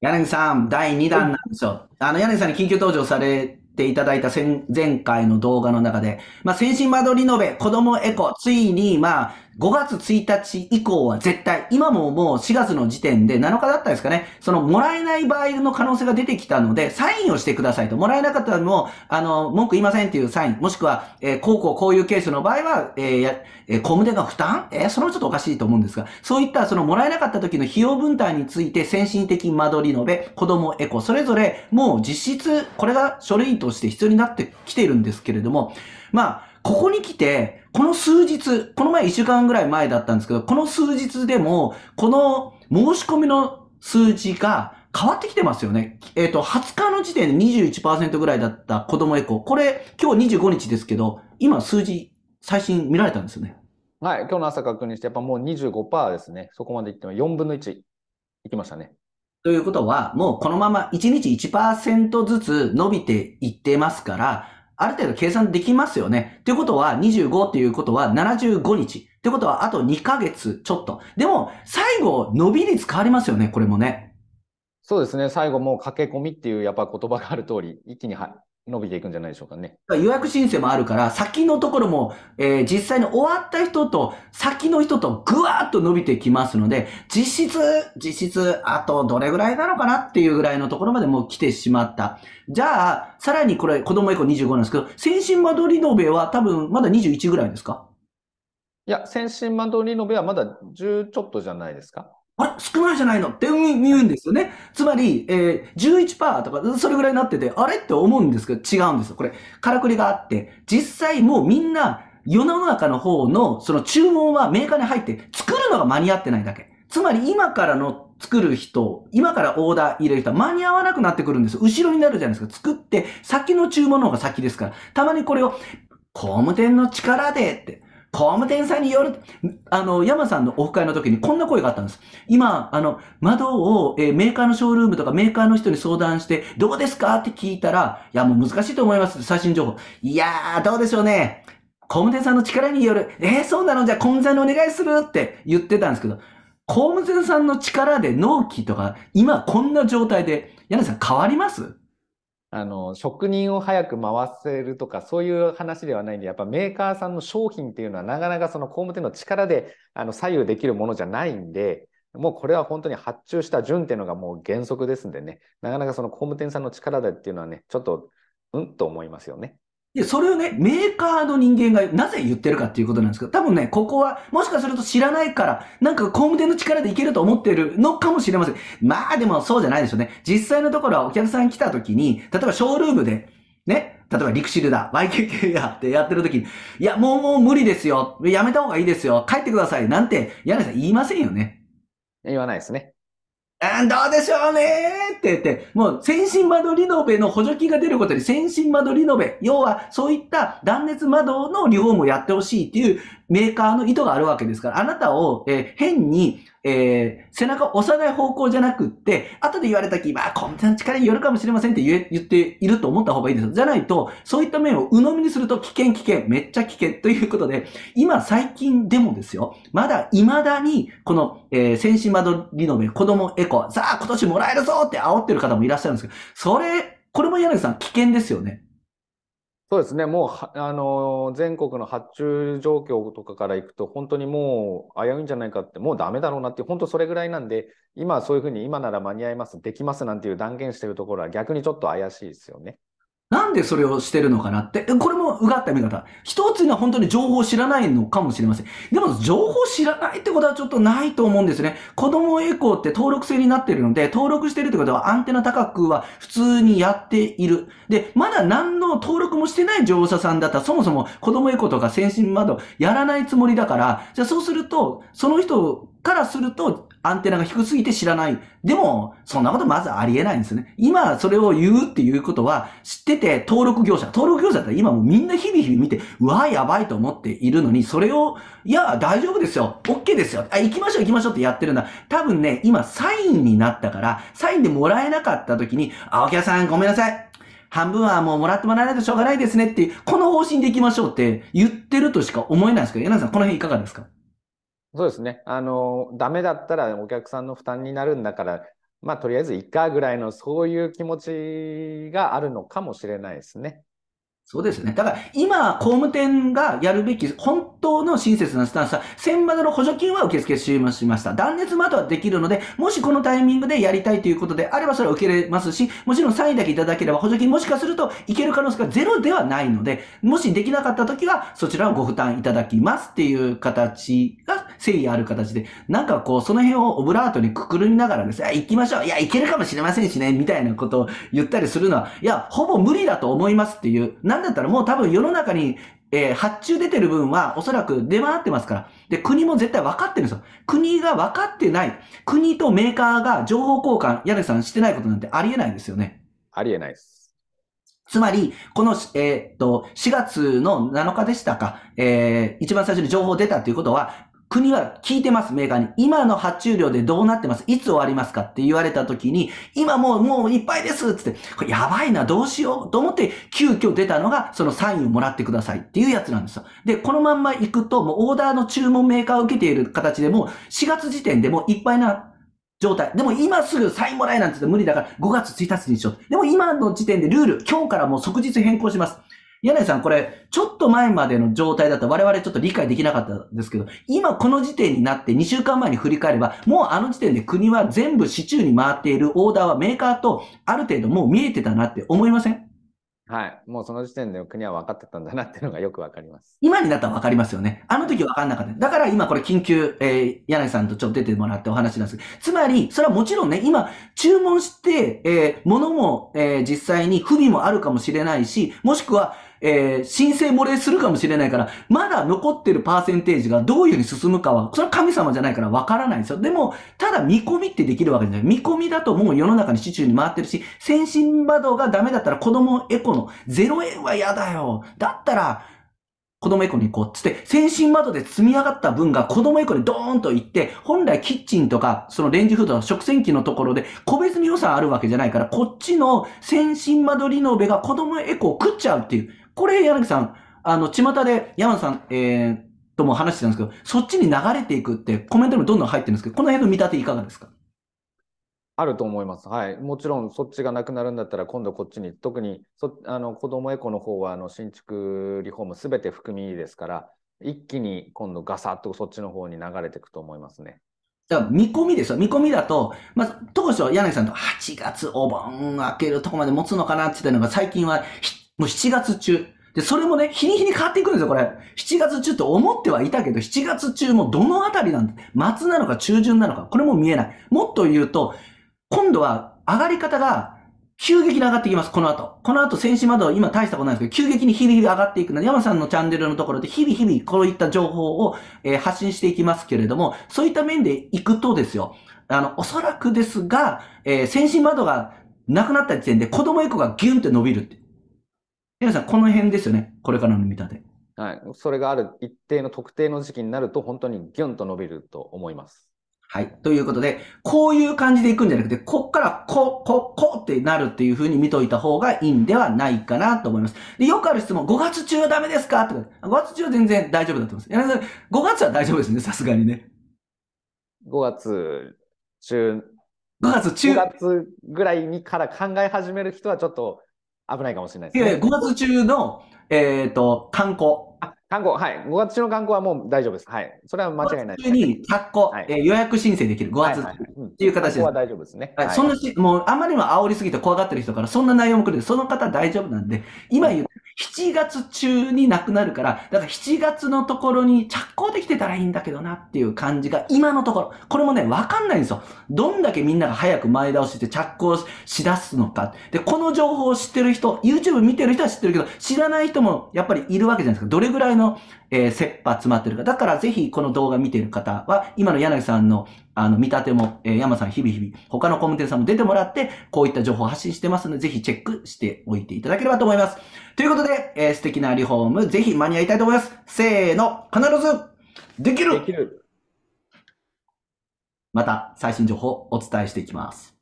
柳さん、第2弾なんですよ。あの、柳さんに緊急登場されていただいた前回の動画の中で、まあ、先進窓リノベ、子供エコ、ついに、まあ、5月1日以降は絶対、今ももう4月の時点で7日だったですかね、そのもらえない場合の可能性が出てきたので、サインをしてくださいと。もらえなかったらもう、あの、文句言いませんっていうサイン、もしくは、えー、こうこうこういうケースの場合は、えー、えー、小胸が負担えー、それもちょっとおかしいと思うんですが、そういったそのもらえなかった時の費用分担について先進的間取りのべ、子供エコ、それぞれもう実質、これが書類として必要になってきているんですけれども、まあ、ここに来て、この数日、この前1週間ぐらい前だったんですけど、この数日でも、この申し込みの数字が変わってきてますよね。えっ、ー、と、20日の時点で21%ぐらいだった子供エコー。これ、今日25日ですけど、今数字、最新見られたんですよね。はい、今日の朝確認して、やっぱもう25%ですね。そこまでいっても4分の1いきましたね。ということは、もうこのまま1日1%ずつ伸びていってますから、ある程度計算できますよね。ということは、25っていうことは75日。ということは、あと2ヶ月ちょっと。でも、最後、伸び率変わりますよね、これもね。そうですね。最後もう駆け込みっていうやっぱ言葉がある通り、一気には伸びていくんじゃないでしょうかね。予約申請もあるから、先のところも、えー、実際に終わった人と、先の人とぐわーっと伸びてきますので、実質、実質、あとどれぐらいなのかなっていうぐらいのところまでもう来てしまった。じゃあ、さらにこれ、子供以降25なんですけど、先進間取り延べは多分まだ21ぐらいですかいや、先進間取り延べはまだ10ちょっとじゃないですか。あれ少ないじゃないのって言うんですよね。つまり、えー、11%とか、それぐらいになってて、あれって思うんですけど、違うんですよ。これ、からくりがあって、実際もうみんな、世の中の方の、その注文はメーカーに入って、作るのが間に合ってないだけ。つまり、今からの作る人、今からオーダー入れる人は間に合わなくなってくるんですよ。後ろになるじゃないですか。作って、先の注文の方が先ですから。たまにこれを、工務店の力でって、工務店さんによる、あの、山さんのオフ会の時にこんな声があったんです。今、あの、窓を、えー、メーカーのショールームとかメーカーの人に相談して、どうですかって聞いたら、いや、もう難しいと思います。最新情報。いやー、どうでしょうね。工務店さんの力による、えー、そうなのじゃあ、混在のお願いするって言ってたんですけど、工務店さんの力で納期とか、今こんな状態で、柳さん変わりますあの職人を早く回せるとかそういう話ではないんでやっぱメーカーさんの商品っていうのはなかなかその工務店の力であの左右できるものじゃないんでもうこれは本当に発注した順っていうのがもう原則ですんでねなかなかその工務店さんの力でっていうのはねちょっとうんと思いますよね。で、それをね、メーカーの人間がなぜ言ってるかっていうことなんですけど、多分ね、ここは、もしかすると知らないから、なんか工務店の力でいけると思ってるのかもしれません。まあでもそうじゃないですよね。実際のところはお客さん来た時に、例えばショールームで、ね、例えばリクシルだ、YKK やってやってる時に、いや、もうもう無理ですよ。やめた方がいいですよ。帰ってください。なんて、柳さん言いませんよね。言わないですね。あどうでしょうねって言って、もう先進窓リノベの補助金が出ることに先進窓リノベ、要はそういった断熱窓のリフォームをやってほしいっていうメーカーの意図があるわけですから、あなたを、え変にえー、背中を押さない方向じゃなくって、後で言われたき、まあ、こんな力によるかもしれませんって言言っていると思った方がいいです。じゃないと、そういった面を鵜呑みにすると危険危険、めっちゃ危険ということで、今最近でもですよ、まだ未だに、この、えー、先進窓リノベ、子供エコ、さあ今年もらえるぞって煽ってる方もいらっしゃるんですけど、それ、これも柳さん危険ですよね。そうですね、もうあの全国の発注状況とかからいくと、本当にもう危ういんじゃないかって、もうだめだろうなって、本当それぐらいなんで、今、そういうふうに今なら間に合います、できますなんていう断言してるところは、逆にちょっと怪しいですよね。なんでそれをしてるのかなって、これもうがった見方。一つには本当に情報を知らないのかもしれません。でも、情報知らないってことはちょっとないと思うんですね。子供エコーって登録制になってるので、登録してるってことはアンテナ高くは普通にやっている。で、まだ何の登録もしてない乗車さんだったら、そもそも子供エコーとか先進窓やらないつもりだから、じゃあそうすると、その人からすると、アンテナが低すぎて知らない。でも、そんなことまずありえないんですよね。今、それを言うっていうことは、知ってて、登録業者、登録業者だったら今もうみんな日々日々見て、うわやばいと思っているのに、それを、いや、大丈夫ですよ。OK ですよ。あ、行きましょう行きましょうってやってるんだ。多分ね、今、サインになったから、サインでもらえなかった時に、青木屋さんごめんなさい。半分はもうもらってもらわないとしょうがないですねっていう、この方針でいきましょうって言ってるとしか思えないんですけど、柳さん、この辺いかがですかそうですね。あの、ダメだったらお客さんの負担になるんだから、まあ、とりあえずいっかぐらいの、そういう気持ちがあるのかもしれないですね。そうですね。だから、今、工務店がやるべき、本当の親切なスタンスは、1000万の補助金は受付しました。断熱窓はできるので、もしこのタイミングでやりたいということであれば、それは受けれますし、もちろんサインだけいただければ、補助金もしかするといける可能性がゼロではないので、もしできなかった時は、そちらをご負担いただきますっていう形が、誠意ある形で、なんかこう、その辺をオブラートにくくるみながらですね、行きましょういや、行けるかもしれませんしね、みたいなことを言ったりするのは、いや、ほぼ無理だと思いますっていう、なんだったらもう多分世の中にえー、発注出てる分はおそらく出回ってますから。で、国も絶対分かってるんですよ。国が分かってない。国とメーカーが情報交換、柳さんしてないことなんてありえないですよね。ありえないです。つまり、この、えー、っと、4月の7日でしたか、えー、一番最初に情報出たということは、国は聞いてます、メーカーに。今の発注量でどうなってますいつ終わりますかって言われた時に、今もう、もういっぱいですつって、これやばいな、どうしようと思って、急遽出たのが、そのサインをもらってくださいっていうやつなんですよ。で、このまんま行くと、もうオーダーの注文メーカーを受けている形でも、4月時点でもういっぱいな状態。でも今すぐサインもらえなんて無理だから5月1日にしよう。でも今の時点でルール、今日からもう即日変更します。柳井さん、これ、ちょっと前までの状態だったら我々ちょっと理解できなかったんですけど、今この時点になって2週間前に振り返れば、もうあの時点で国は全部市中に回っているオーダーはメーカーとある程度もう見えてたなって思いませんはい。もうその時点で国は分かってたんだなっていうのがよく分かります。今になったら分かりますよね。あの時分かんなかった。だから今これ緊急、えー、柳さんとちょっと出てもらってお話なんです。つまり、それはもちろんね、今、注文して、えー、物も、えー、実際に不備もあるかもしれないし、もしくは、えー、申請漏れするかもしれないから、まだ残ってるパーセンテージがどういうふうに進むかは、それは神様じゃないからわからないんですよ。でも、ただ見込みってできるわけじゃない。見込みだともう世の中に市中に回ってるし、先進波動がダメだったら子供エコの0円は嫌だよ。だったら、子供エコに行こう。つって、先進窓で積み上がった分が子供エコにドーンと行って、本来キッチンとか、そのレンジフードの食洗機のところで、個別に予算あるわけじゃないから、こっちの先進窓リノベが子供エコを食っちゃうっていう。これ、柳さん、あの、巷で、山さん、えー、とも話してたんですけど、そっちに流れていくってコメントにもどんどん入ってるんですけど、この辺の見立ていかがですかあると思います。はい。もちろんそっちがなくなるんだったら今度こっちに、特にそあの子どもエコの方はあの新築リフォームすべて含みですから、一気に今度ガサッとそっちの方に流れていくと思いますね。だから見込みですよ。見込みだと、まあ、当初、柳さんと8月お盆開けるとこまで持つのかなって言ったのが、最近は、もう7月中。で、それもね、日に日に変わっていくんですよ、これ。7月中って思ってはいたけど、7月中もどのあたりなんだ、末なのか中旬なのか、これも見えない。もっと言うと、今度は上がり方が急激に上がってきます、この後。この後、先進窓今大したことないんですけど、急激に日々日々上がっていくので、山さんのチャンネルのところで、日々日々こういった情報を、え発信していきますけれども、そういった面でいくとですよ、あの、おそらくですが、えー、先進窓がなくなった時点で子供エコがギュンって伸びるって。皆さん、この辺ですよね。これからの見立て。はい。それがある一定の特定の時期になると、本当にギュンと伸びると思います。はい。ということで、こういう感じで行くんじゃなくて、こっから、こ、こ、こってなるっていう風に見といた方がいいんではないかなと思います。で、よくある質問、5月中はダメですかとか、5月中は全然大丈夫だと思います。や、5月は大丈夫ですね、さすがにね。5月中。5月中。5月ぐらいにから考え始める人はちょっと危ないかもしれないですね。いやいや、5月中の、えっ、ー、と、観光。観光、はい。5月中の観光はもう大丈夫です。はい。それは間違いないです、ね。に、発行、はい、えー、予約申請できる、5月、っていう形です。は大丈夫ですね。はい。そんなし、もう、あまりにも煽りすぎて怖がってる人から、そんな内容も来るその方大丈夫なんで、今言う、7月中になくなるから、だから7月のところに着行できてたらいいんだけどなっていう感じが今のところ、これもね、わかんないんですよ。どんだけみんなが早く前倒しして着工しだすのか。で、この情報を知ってる人、YouTube 見てる人は知ってるけど、知らない人もやっぱりいるわけじゃないですか。どれぐらいの、えー、切羽詰まってるか。だからぜひこの動画見てる方は、今の柳さんのあの、見立ても、えー、山さん日々日々、他の工務店さんも出てもらって、こういった情報を発信してますので、ぜひチェックしておいていただければと思います。ということで、えー、素敵なリフォーム、ぜひ間に合いたいと思います。せーの、必ずできるまた最新情報をお伝えしていきます。